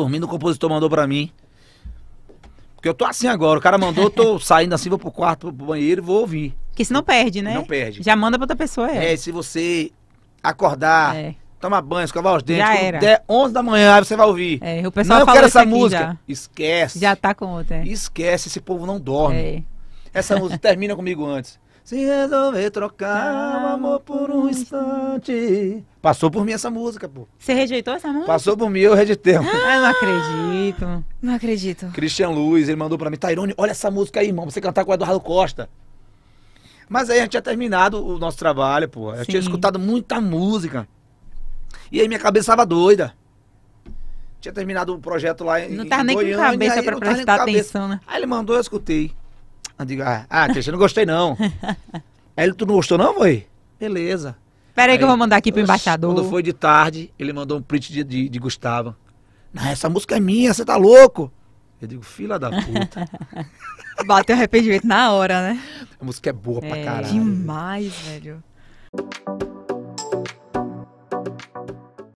dormindo, o compositor mandou pra mim. Porque eu tô assim agora, o cara mandou, eu tô saindo assim, vou pro quarto, pro banheiro e vou ouvir. Que se não perde, né? Não perde. Já manda pra outra pessoa, é. É, se você acordar, é. tomar banho, escovar os dentes, já era. 11 da manhã, aí você vai ouvir. É, o pessoal não, eu quero essa música. Já. Esquece. Já tá com outra. É. Esquece, esse povo não dorme. É. Essa música termina comigo antes. Se resolver trocar o amor por um instante. Passou por mim essa música, pô. Você rejeitou essa música? Passou por mim, eu rejeitei. Ah, não acredito. Não acredito. Christian Luiz, ele mandou pra mim, Tairone, olha essa música aí, irmão, você cantar com o Eduardo Costa. Mas aí a gente tinha terminado o nosso trabalho, pô. Eu Sim. tinha escutado muita música. E aí minha cabeça tava doida. Tinha terminado o um projeto lá não em Não tá nem com com cabeça pra prestar atenção, né? Aí ele mandou, eu escutei. Eu digo, ah, ah você não gostei não. aí ele, tu não gostou não, foi? Beleza. Peraí aí, que eu vou mandar aqui pro embaixador. Quando foi de tarde, ele mandou um print de, de, de Gustavo. Não, essa música é minha, você tá louco. Eu digo, fila da puta. Bateu arrependimento na hora, né? A música é boa é, pra caralho. Demais, velho.